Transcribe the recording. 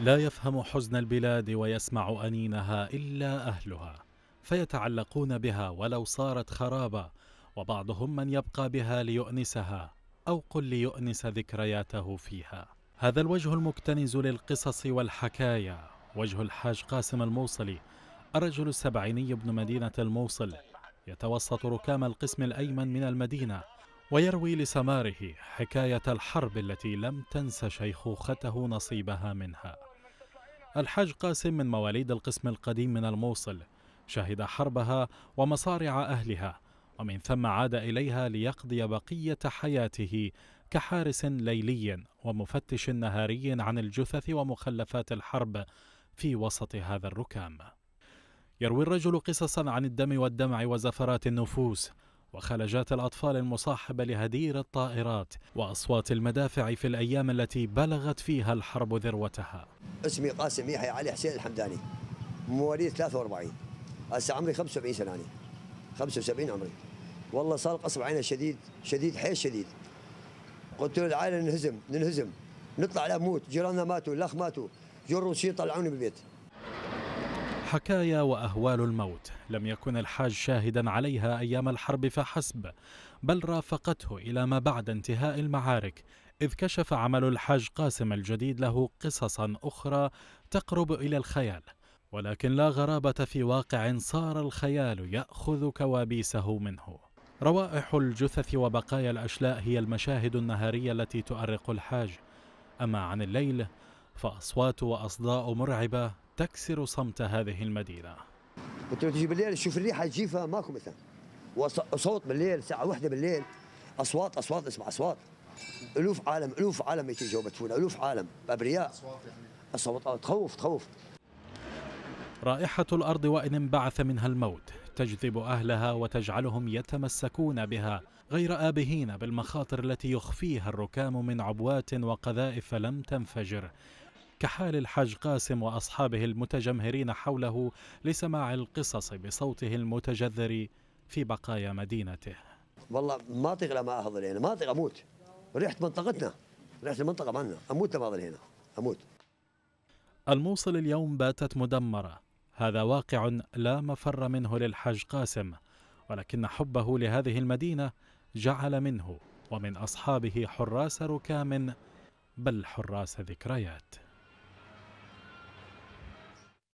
لا يفهم حزن البلاد ويسمع أنينها إلا أهلها فيتعلقون بها ولو صارت خرابا وبعضهم من يبقى بها ليؤنسها أو قل ليؤنس ذكرياته فيها هذا الوجه المكتنز للقصص والحكاية وجه الحاج قاسم الموصلي الرجل السبعيني ابن مدينة الموصل يتوسط ركام القسم الأيمن من المدينة ويروي لسماره حكاية الحرب التي لم تنس شيخوخته نصيبها منها الحاج قاسم من مواليد القسم القديم من الموصل شهد حربها ومصارع أهلها ومن ثم عاد إليها ليقضي بقية حياته كحارس ليلي ومفتش نهاري عن الجثث ومخلفات الحرب في وسط هذا الركام يروي الرجل قصصا عن الدم والدمع وزفرات النفوس وخلجات الأطفال المصاحبة لهدير الطائرات وأصوات المدافع في الأيام التي بلغت فيها الحرب ذروتها اسمي قاسم يحيى علي حسين الحمداني مواليد 43 هسه عمري 75 سنة 75 عمري والله صار قصب عينه شديد شديد حيل شديد قلت له العائلة ننهزم ننهزم نطلع لا موت جيراننا ماتوا الأخ ماتوا جروا شي طلعوني بالبيت حكايا واهوال الموت لم يكن الحاج شاهدا عليها ايام الحرب فحسب بل رافقته الى ما بعد انتهاء المعارك اذ كشف عمل الحاج قاسم الجديد له قصصا اخرى تقرب الى الخيال ولكن لا غرابه في واقع صار الخيال ياخذ كوابيسه منه روائح الجثث وبقايا الاشلاء هي المشاهد النهاريه التي تؤرق الحاج اما عن الليل فاصوات واصداء مرعبه تكسر صمت هذه المدينة أنت تجي بالليل تشوف الريحة تجيفها ماكو مثلا وصوت بالليل الساعة واحدة بالليل أصوات أصوات اسمع أصوات ألوف عالم ألوف عالم يتجوا بتفونا ألوف عالم أبرياء أصوات يعني. تخوف تخوف رائحة الأرض وإن انبعث منها الموت تجذب أهلها وتجعلهم يتمسكون بها غير آبهين بالمخاطر التي يخفيها الركام من عبوات وقذائف لم تنفجر كحال الحاج قاسم واصحابه المتجمهرين حوله لسماع القصص بصوته المتجذر في بقايا مدينته. والله ما اطيق لما احضر هنا، ما اطيق اموت. ريحه منطقتنا، ريحه المنطقه مالنا، اموت لما احضر هنا، اموت. الموصل اليوم باتت مدمره، هذا واقع لا مفر منه للحاج قاسم، ولكن حبه لهذه المدينه جعل منه ومن اصحابه حراس ركام بل حراس ذكريات